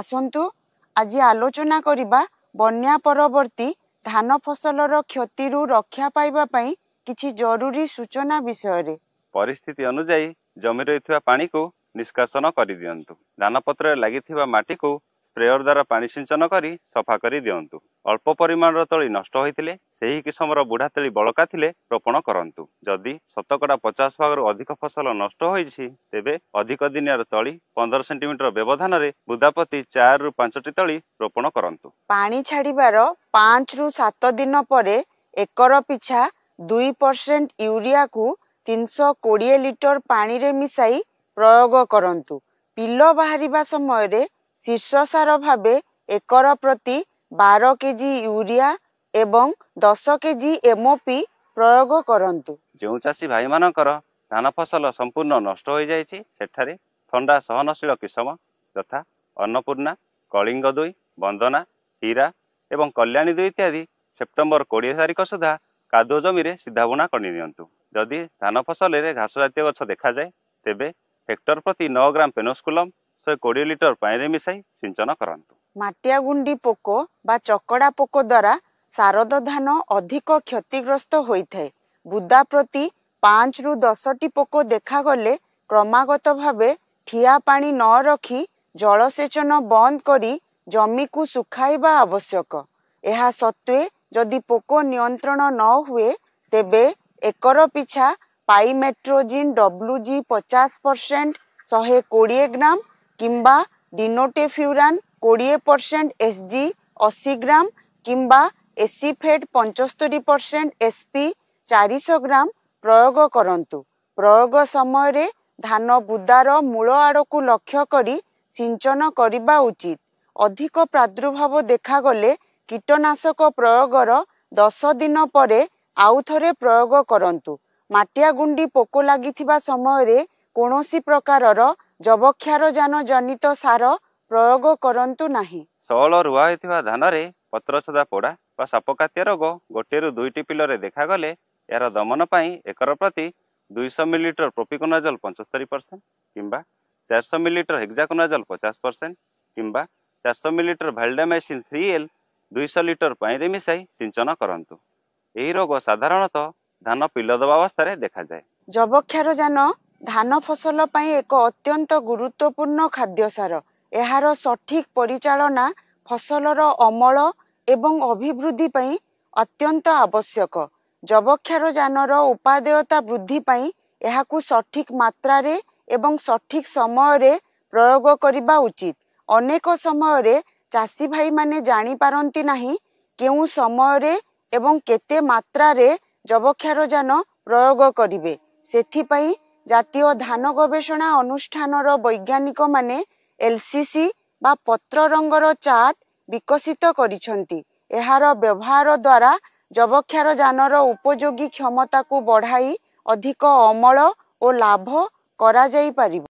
ଆସନ୍ତୁ ଆଜି ଆଲୋଚନା କରିବା ବନ୍ୟା ପରବର୍ତ୍ତୀ ଧାନ ଫସଲର କ୍ଷତିରୁ ରକ୍ଷା ପାଇବା ପାଇଁ କିଛି ଜରୁରୀ ସୂଚନା ବିଷୟରେ ପରିସ୍ଥିତି ଅନୁଯାୟୀ ଜମି ରହିଥିବା ପାଣିକୁ ନିଷ୍କାସନ କରିଦିଅନ୍ତୁ ଧାନ ପତ୍ରରେ ଲାଗିଥିବା ମାଟିକୁ ସ୍ପ୍ରେୟର ଦ୍ୱାରା ପାଣି ସିଞ୍ଚନ କରି ସଫା କରିଦିଅନ୍ତୁ ଅଳ୍ପ ପରିମାଣର ତଳି ନଷ୍ଟ ହୋଇଥିଲେ ସେହି କିସମର ବୁଢ଼ା ତେଳି ବଳକା ଥିଲେ ରୋପଣ କରନ୍ତୁ ଯଦି ଶତକଡ଼ା ପଚାଶ ଭାଗରୁ ଅଧିକ ଫସଲ ନଷ୍ଟ ହୋଇଛି ତେବେ ଅଧିକ ଦିନିଆର ତଳି ପନ୍ଦର ସେଣ୍ଟିମିଟର ବ୍ୟବଧାନରେ ବୁଦାପତି ଚାରିରୁ ପାଞ୍ଚଟି ତଳି ରୋପଣ କରନ୍ତୁ ପାଣି ଛାଡ଼ିବାର ପାଞ୍ଚରୁ ସାତ ଦିନ ପରେ ଏକର ପିଛା ଦୁଇ ପରସେଣ୍ଟ ୟୁରିଆକୁ ତିନିଶହ କୋଡ଼ିଏ ଲିଟର ପାଣିରେ ମିଶାଇ ପ୍ରୟୋଗ କରନ୍ତୁ ପିଲ ବାହାରିବା ସମୟରେ ଶୀର୍ଷ ସାର ଭାବେ ଏକର ପ୍ରତି ବାର କେଜି ୟୁରିଆ ଏବଂ ଦଶ କେଜି ପି ପ୍ରୟୋଗ କରନ୍ତୁ ଯେଉଁ ଚାଷୀ ଭାଇମାନଙ୍କର ଧାନ ଫସଲ ସମ୍ପୂର୍ଣ୍ଣ ନଷ୍ଟ ହୋଇଯାଇଛି ସେଠାରେ ଥଣ୍ଡା ସହନଶୀଳ କିସମ ଯଥା ଅନ୍ନପୂର୍ଣ୍ଣା କଳିଙ୍ଗ ଦୁଇ ବନ୍ଦନା ହୀରା ଏବଂ କଲ୍ୟାଣୀ ଦୁଇ ଇତ୍ୟାଦି ସେପ୍ଟେମ୍ବର କୋଡ଼ିଏ ତାରିଖ ସୁଦ୍ଧା କାଦୁଅ ଜମିରେ ସିଧା ବୁଣା କରି ନିଅନ୍ତୁ ଯଦି ଧାନ ଫସଲରେ ଘାସ ଜାତୀୟ ଗଛ ଦେଖାଯାଏ ତେବେ ହେକ୍ଟର ପ୍ରତି ନଅ ଗ୍ରାମ ପେନୋସ୍କୁଲମ ଶହେ କୋଡ଼ିଏ ଲିଟର ପାଣିରେ ମିଶାଇ ସିଞ୍ଚନ କରନ୍ତୁ ମାଟିଆଗୁଣ୍ଡି ପୋକ ବା ଚକଡ଼ା ପୋକ ଦ୍ୱାରା ଶାରଦ ଧାନ ଅଧିକ କ୍ଷତିଗ୍ରସ୍ତ ହୋଇଥାଏ ବୁଦା ପ୍ରତି ପାଞ୍ଚରୁ ଦଶଟି ପୋକ ଦେଖାଗଲେ କ୍ରମାଗତ ଭାବେ ଠିଆ ପାଣି ନ ରଖି ଜଳସେଚନ ବନ୍ଦ କରି ଜମିକୁ ଶୁଖାଇବା ଆବଶ୍ୟକ ଏହା ସତ୍ତ୍ୱେ ଯଦି ପୋକ ନିୟନ୍ତ୍ରଣ ନ ହୁଏ ତେବେ ଏକର ପିଛା ପାଇମେଟ୍ରୋଜିନ୍ ଡବ୍ଲୁଜି ପଚାଶ ପରସେଣ୍ଟ ଶହେ କୋଡ଼ିଏ ଗ୍ରାମ କିମ୍ବା ଡିନୋଟେଫ୍ୟୁରାନ୍ କୋଡ଼ିଏ ପରସେଣ୍ଟ ଏସ୍ ଜି ଅଶୀ ଗ୍ରାମ କିମ୍ବା ଏସିଫେଡ୍ ପଞ୍ଚସ୍ତରି ପରସେଣ୍ଟ ଏସ୍ ପି ଚାରିଶହ ଗ୍ରାମ ପ୍ରୟୋଗ କରନ୍ତୁ ପ୍ରୟୋଗ ସମୟରେ ଧାନ ବୁଦାର ମୂଳ ଆଡ଼କୁ ଲକ୍ଷ୍ୟ କରି ସିଞ୍ଚନ କରିବା ଉଚିତ ଅଧିକ ପ୍ରାଦୁର୍ଭାବ ଦେଖାଗଲେ କୀଟନାଶକ ପ୍ରୟୋଗର ଦଶ ଦିନ ପରେ ଆଉ ଥରେ ପ୍ରୟୋଗ କରନ୍ତୁ ମାଟିଆ ଗୁଣ୍ଡି ପୋକ ଲାଗିଥିବା ସମୟରେ କୌଣସି ପ୍ରକାରର ଯବକ୍ଷାରଯାନ ଜନିତ ସାର ପ୍ରୟୋଗ କରନ୍ତୁ ନାହିଁ ସଳ ରୁଆ ହୋଇଥିବା ଧାନରେ ପତ୍ର ଛଦା ପୋଡ଼ା ବା ସାପକାତିଆ ରୋଗ ଗୋଟିଏରୁ ଦୁଇଟି ପିଲରେ ଦେଖାଗଲେ ଏହାର ଦମନ ପାଇଁ ଏକର ପ୍ରତି ଦୁଇଶହ ମିଲିଲିଟର ପ୍ରୋପିକୋନାଜଲ ପଞ୍ଚସ୍ତରୀ ପରସେଣ୍ଟ କିମ୍ବା ଚାରିଶହ ମିଲିଲିଟର ହେକ୍ଜାକୋନାଜଲ ପଚାଶ ପରସେଣ୍ଟ କିମ୍ବା ଚାରିଶହ ମିଲିଲିଟର ଭାଲ୍ଡାମାଇସିନ୍ ଥ୍ରୀ ଏଲ୍ ଦୁଇଶହ ଲିଟର ପାଣିରେ ମିଶାଇ ସିଞ୍ଚନ କରନ୍ତୁ ଏହି ରୋଗ ସାଧାରଣତଃ ଧାନ ପିଲ ଦେବା ଅବସ୍ଥାରେ ଦେଖାଯାଏ ଯବକ୍ଷାର ଯାନ ଧାନ ଫସଲ ପାଇଁ ଏକ ଅତ୍ୟନ୍ତ ଗୁରୁତ୍ୱପୂର୍ଣ୍ଣ ଖାଦ୍ୟ ସାର ଏହାର ସଠିକ୍ ପରିଚାଳନା ଫସଲର ଅମଳ ଏବଂ ଅଭିବୃଦ୍ଧି ପାଇଁ ଅତ୍ୟନ୍ତ ଆବଶ୍ୟକ ଯବକ୍ଷାରଜାନର ଉପାଦେୟତା ବୃଦ୍ଧି ପାଇଁ ଏହାକୁ ସଠିକ୍ ମାତ୍ରାରେ ଏବଂ ସଠିକ୍ ସମୟରେ ପ୍ରୟୋଗ କରିବା ଉଚିତ ଅନେକ ସମୟରେ ଚାଷୀ ଭାଇମାନେ ଜାଣିପାରନ୍ତି ନାହିଁ କେଉଁ ସମୟରେ ଏବଂ କେତେ ମାତ୍ରାରେ ଯବକ୍ଷାରଜାନ ପ୍ରୟୋଗ କରିବେ ସେଥିପାଇଁ ଜାତୀୟ ଧାନ ଗବେଷଣା ଅନୁଷ୍ଠାନର ବୈଜ୍ଞାନିକମାନେ ଏଲ୍ସିସି ବା ପତ୍ର ରଙ୍ଗର ଚାର୍ଟ ବିକଶିତ କରିଛନ୍ତି ଏହାର ବ୍ୟବହାର ଦ୍ୱାରା ଯବକ୍ଷାରଜାନର ଉପଯୋଗୀ କ୍ଷମତାକୁ ବଢ଼ାଇ ଅଧିକ ଅମଳ ଓ ଲାଭ କରାଯାଇପାରିବ